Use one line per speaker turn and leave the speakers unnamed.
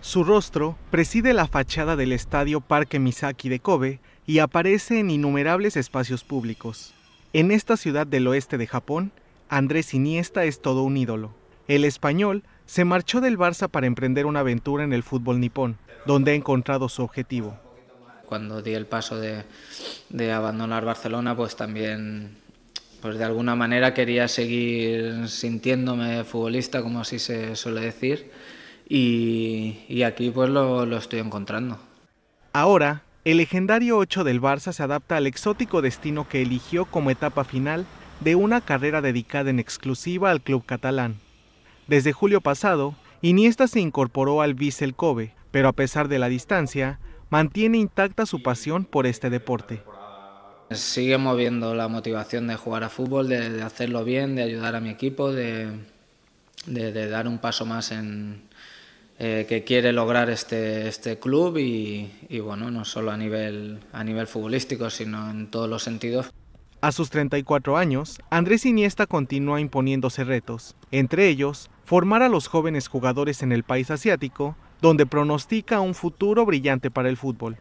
Su rostro preside la fachada del estadio Parque Misaki de Kobe y aparece en innumerables espacios públicos. En esta ciudad del oeste de Japón, Andrés Iniesta es todo un ídolo. El español se marchó del Barça para emprender una aventura en el fútbol nipón, donde ha encontrado su objetivo.
Cuando di el paso de, abandonar Barcelona, pues también pues de alguna manera quería seguir sintiéndome futbolista, como así se suele decir, y, aquí pues lo, lo estoy encontrando. Ahora,
el legendario 8 del Barça se adapta al exótico destino que eligió como etapa final de una carrera dedicada en exclusiva al club catalán. Desde julio pasado, Iniesta se incorporó al Vissel Kobe, pero a pesar de la distancia, mantiene intacta su pasión por este deporte.
Sigue moviendo la motivación de jugar a fútbol, de, hacerlo bien, de ayudar a mi equipo, de dar un paso más en, eh, que quiere lograr este, este club y, y, bueno, no solo a nivel, a nivel futbolístico, sino en todos los sentidos.
A sus 34 años, Andrés Iniesta continúa imponiéndose retos, entre ellos formar a los jóvenes jugadores en el país asiático, donde pronostica un futuro brillante para el fútbol.